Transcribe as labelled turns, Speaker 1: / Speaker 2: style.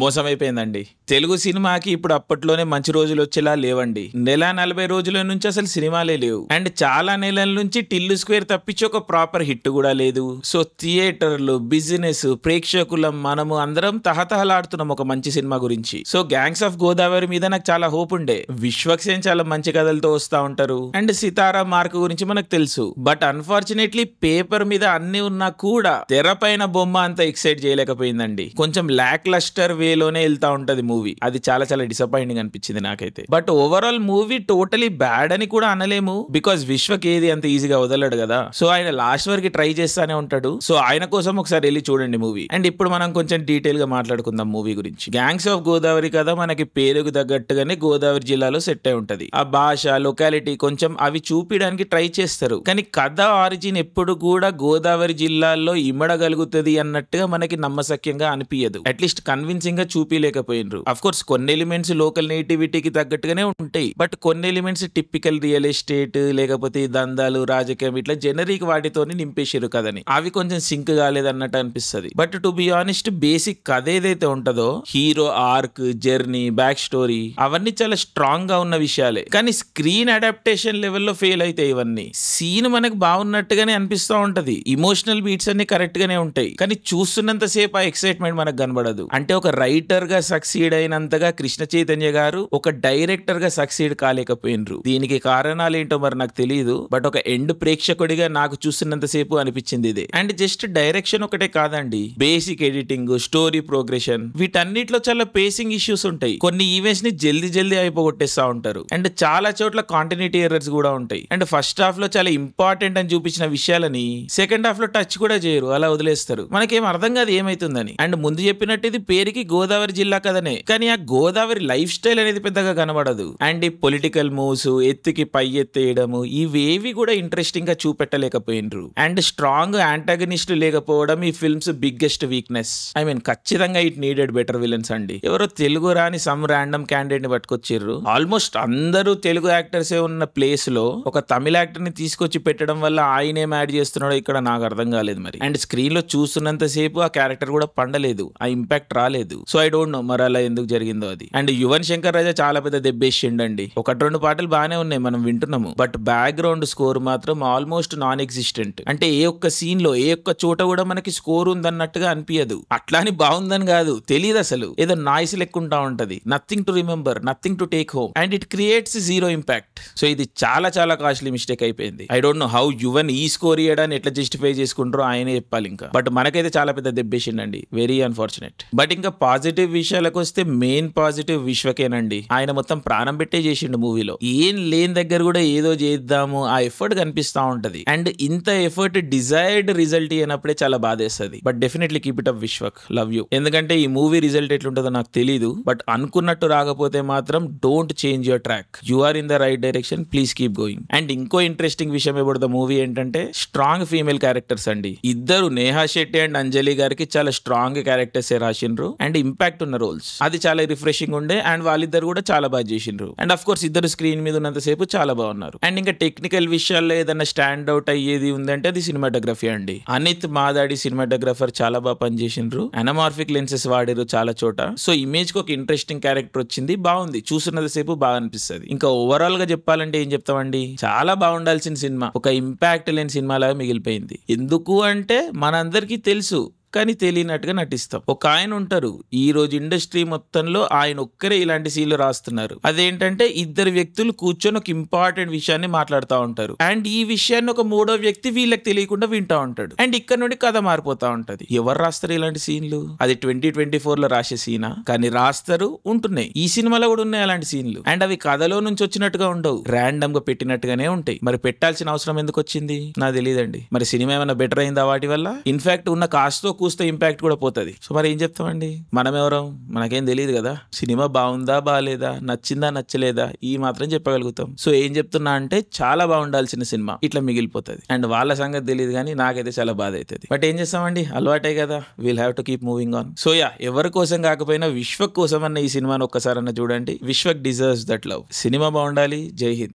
Speaker 1: మోసమైపోయిందండి తెలుగు సినిమాకి ఇప్పుడు అప్పట్లోనే మంచి రోజులు వచ్చేలా లేవండి నెల నలభై రోజుల నుంచి అసలు సినిమాలే లేవు అండ్ చాలా నెలల నుంచి టిల్లు స్క్వేర్ తప్పించి ఒక ప్రాపర్ హిట్ కూడా లేదు సో థియేటర్లు బిజినెస్ ప్రేక్షకులం మనము అందరం తహతహలాడుతున్నాం ఒక మంచి సినిమా గురించి సో గ్యాంగ్స్ ఆఫ్ గోదావరి మీద నాకు చాలా హోప్ ఉండే విశ్వక్సేన్ చాలా మంచి కథలతో వస్తా ఉంటారు అండ్ సితారా మార్క్ గురించి మనకు తెలుసు బట్ అన్ఫార్చునేట్లీ పేపర్ మీద అన్ని ఉన్నా కూడా తెరపైన బొమ్మ అంత ఎక్సైట్ చేయలేకపోయిందండి కొంచెం లాక్ లస్టర్ వేలోనే వెళ్తా ఉంటది మూవీ అది చాలా చాలా డిసప్పాయింటింగ్ అనిపించింది నాకైతే but overall movie totally bad అని కూడా అనలేము బికాస్ విశ్వకి ఏది అంత ఈజీగా వదలడు కదా సో ఆయన లాస్ట్ వరకు ట్రై చేస్తానే ఉంటాడు సో ఆయన కోసం ఒకసారి వెళ్ళి చూడండి మూవీ అండ్ ఇప్పుడు మనం కొంచెం డీటెయిల్ గా మాట్లాడుకుందాం మూవీ గురించి గ్యాంగ్స్ ఆఫ్ గోదావరి కదా మనకి పేరుకు తగ్గట్టుగానే గోదావరి జిల్లాలో సెట్ అయి ఉంటది ఆ భాష లొకాలిటీ కొంచెం అవి చూపించడానికి ట్రై చేస్తారు కానీ కథ ఆరిజిన్ ఎప్పుడు కూడా గోదావరి జిల్లాలో ఇమడగలుగుతుంది అన్నట్టుగా మనకి నమ్మసక్యంగా అనిపించదు అట్లీస్ట్ కన్విన్సింగ్ నిజంగా చూపించలేకపోయినరు అఫ్ కోర్స్ కొన్ని ఎలిమెంట్స్ లోకల్ నేటివిటీకి తగ్గట్టుగానే ఉంటాయి బట్ కొన్ని ఎలిమెంట్స్ టిపికల్ రియల్ ఎస్టేట్ లేకపోతే దందాలు రాజకీయం ఇట్లా జనరిక్ వాటితోనే నింపేశారు కదని అవి కొంచెం సింక్ కాలేదన్నట్టు అనిపిస్తుంది but to be honest basic కథ ఏదైతే ఉంటుందో hero arc journey back story అవన్నీ చాలా స్ట్రాంగ్ గా ఉన్న విషయాలే కానీ స్క్రీన్ అడాప్టేషన్ లెవెల్లో ఫెయిల్ అయితే ఇవన్నీ సీన్ మనకు బాగున్నట్టుగానే అనిపిస్తూ ఉంటది ఇమోషనల్ బీట్స్ అన్ని కరెక్ట్ గానే ఉంటాయి కానీ చూస్తున్నంత సేపు ఆ ఎక్సైట్మెంట్ మనకు కనబడదు అంటే ఒక రైటర్ గా సక్సీడ్ అయినంతగా కృష్ణ చైతన్య గారు ఒక డైరెక్టర్ గా సక్సీడ్ కాలేకపోయినరు దీనికి కారణాలు ఏంటో మరి నాకు తెలియదు బట్ ఒక ఎండ్ ప్రేక్షకుడిగా నాకు చూసినంతసేపు అనిపించింది ఇది అండ్ జస్ట్ డైరెక్షన్ ఒకటే కాదండి బేసిక్ ఎడిటింగ్ స్టోరీ ప్రోగ్రెషన్ వీటన్నిటిలో చాలా పేసింగ్ ఇష్యూస్ ఉంటాయి కొన్ని ఈవెంట్స్ ని జల్దీ జల్దీ అయిపోగొట్టేస్తా ఉంటారు అండ్ చాలా చోట్ల కాంటిన్యూటీ ఎర్రర్స్ కూడా ఉంటాయి అండ్ ఫస్ట్ హాఫ్ లో చాలా ఇంపార్టెంట్ అని చూపించిన విషయాలని సెకండ్ హాఫ్ లో టచ్ కూడా చేయరు అలా వదిలేస్తారు మనకేం అర్థం కాదు ఏమైతుందని అండ్ ముందు చెప్పినట్టు ఇది పేరుకి గోదావరి జిల్లా కదనే కానీ ఆ గోదావరి లైఫ్ స్టైల్ అనేది పెద్దగా కనబడదు అండ్ ఈ పొలిటికల్ మూవ్స్ ఎత్తుకి పై ఎత్తేయడము ఇవేవి కూడా ఇంట్రెస్టింగ్ గా చూపెట్టలేకపోయినరు అండ్ స్ట్రాంగ్ యాంటాగనిస్టులు లేకపోవడం ఈ films biggest weakness I mean ఖచ్చితంగా ఇట్ నీడెడ్ బెటర్ విలన్స్ అండి ఎవరో తెలుగు రాని సమ్ ర్యాండమ్ క్యాండిడేట్ ని పట్టుకొచ్చిర్రు ఆల్మోస్ట్ అందరూ తెలుగు ఏ ఉన్న ప్లేస్ లో ఒక తమిళ యాక్టర్ ని తీసుకొచ్చి పెట్టడం వల్ల ఆయన ఏం యాడ్ చేస్తున్నాడో ఇక్కడ నాకు అర్థం కాలేదు మరి అండ్ స్క్రీన్ లో చూస్తున్నంత సేపు ఆ క్యారెక్టర్ కూడా పండలేదు ఆ ఇంపాక్ట్ రాలేదు సో ఐ డోంట్ నో మరి అలా ఎందుకు జరిగిందో అది అండ్ యువన్ శంకర్ రాజా చాలా పెద్ద దెబ్బేసిండండి ఒకటి రెండు పాటలు బాగానే ఉన్నాయి మనం వింటున్నాము బట్ బ్యాక్గ్రౌండ్ స్కోర్ మాత్రం ఆల్మోస్ట్ నాన్ ఎగ్జిస్టెంట్ అంటే ఏ ఒక్క సీన్ లో ఏ ఒక్క చోట కూడా మనకి స్కోర్ ఉందన్నట్టుగా అనిపించదు అట్లాని బాగుందని కాదు తెలియదు అసలు ఏదో నాయిస్ లెక్కుంటా ఉంటది nothing to remember nothing to take home and it creates zero impact so ఇది చాలా చాలా కాస్ట్లీ మిస్టేక్ అయిపోయింది I don't know how Yuvan ఈ స్కోర్ ఇవ్వడాన్ని ఎట్లా జస్టిఫై చేసుకుంటారో ఆయనే చెప్పాలి ఇంకా బట్ మనకైతే చాలా పెద్ద దెబ్బేసిండండి వెరీ అన్ఫార్చునేట్ బట్ ఇంకా పాజిటివ్ విషయాలకు వస్తే మెయిన్ పాజిటివ్ విశ్వకేనండి ఆయన మొత్తం ప్రాణం పెట్టే చేసిండు మూవీలో ఏం లేని దగ్గర కూడా ఏదో చేద్దాము ఆ ఎఫర్ట్ కనిపిస్తా ఉంటది అండ్ ఇంత ఎఫర్ట్ డిజైర్డ్ రిజల్ట్ అయినప్పుడే చాలా బాధేస్తుంది but definitely keep it up Vishwak love you ఎందుకంటే ఈ మూవీ రిజల్ట్ ఎట్లుంటుందో నాకు తెలీదు బట్ అనుకున్నట్టు రాకపోతే మాత్రం don't change your track you are in the right direction please keep going and ఇంకో ఇంట్రెస్టింగ్ విషయం ఇవ్వబడిన మూవీ ఏంటంటే స్ట్రాంగ్ ఫీమేల్ క్యారెక్టర్స్ అండి ఇద్దరు నేహా శెట్టి అండ్ అంజలి గారికి చాలా స్ట్రాంగ్ క్యారెక్టర్స్ రాసిండ్రు అండ్ అండ్ ఇంపాక్ట్ ఉన్న రోల్స్ అది చాలా రిఫ్రెషింగ్ ఉండే అండ్ వాళ్ళిద్దరు కూడా చాలా బాగా చేసిండ్రు అండ్ అఫ్ కోర్స్ ఇద్దరు స్క్రీన్ మీద ఉన్నంతసేపు చాలా బాగున్నారు అండ్ ఇంకా టెక్నికల్ విషయాల్లో ఏదైనా స్టాండ్ అవుట్ అయ్యేది ఉందంటే అది సినిమాటోగ్రఫీ అండి అనిత్ మాదాడి సినిమాటోగ్రఫర్ చాలా బాగా పనిచేసిండ్రు అనమార్ఫిక్ లెన్సెస్ వాడారు చాలా చోట సో ఇమేజ్ కి ఒక ఇంట్రెస్టింగ్ క్యారెక్టర్ వచ్చింది బాగుంది చూస్తున్నది సేపు బాగా అనిపిస్తుంది ఇంకా ఓవరాల్ గా చెప్పాలంటే ఏం చెప్తామండి చాలా బాగుండాల్సిన సినిమా ఒక ఇంపాక్ట్ లేని సినిమా లాగా మిగిలిపోయింది ఎందుకు అంటే మనందరికీ తెలుసు కానీ తెలియనట్టుగా నటిస్తాం ఒక ఆయన ఉంటారు ఈ రోజు ఇండస్ట్రీ మొత్తంలో ఆయన ఒక్కరే ఇలాంటి సీన్లు రాస్తున్నారు అదేంటంటే ఇద్దరు వ్యక్తులు కూర్చొని ఒక ఇంపార్టెంట్ విషయాన్ని మాట్లాడుతూ ఉంటారు అండ్ ఈ విషయాన్ని ఒక మూడో వ్యక్తి వీళ్ళకి తెలియకుండా వింటా ఉంటాడు అండ్ ఇక్కడ నుండి కథ మారిపోతా ఉంటది ఎవరు రాస్తారు ఇలాంటి సీన్లు అది ట్వంటీ ట్వంటీ ఫోర్ లో రాసే సీనా కానీ రాస్తారు ఉంటున్నాయి ఈ సినిమాలో కూడా ఉన్నాయి అలాంటి సీన్లు అండ్ అవి కథలో నుంచి వచ్చినట్టుగా ఉండవు ర్యాండమ్ గా పెట్టినట్టుగానే ఉంటాయి మరి పెట్టాల్సిన అవసరం ఎందుకు వచ్చింది నాకు తెలియదండి మరి సినిమా ఏమైనా బెటర్ అయిందా వాటి వల్ల ఇన్ఫాక్ట్ ఉన్న కాస్తో కూస్తే ఇంపాక్ట్ కూడా పోతుంది సో మరి ఏం చెప్తామండి మనమెవరం మనకేం తెలియదు కదా సినిమా బాగుందా బాగాలేదా నచ్చిందా నచ్చలేదా ఈ మాత్రం చెప్పగలుగుతాం సో ఏం చెప్తున్నా అంటే చాలా బాగుండాల్సిన సినిమా ఇట్లా మిగిలిపోతుంది అండ్ వాళ్ళ సంగతి తెలియదు కానీ నాకైతే చాలా బాధ అవుతుంది బట్ ఏం చేస్తామండి అలవాటే కదా will have to keep moving on so yeah ఎవరి కోసం కాకపోయినా విశ్వక్ కోసం అన్న ఈ సినిమాను ఒక్కసారన్నా చూడండి విశ్వక్ డిజర్వ్స్ దట్ లవ్ సినిమా బాగుండాలి జై హింద్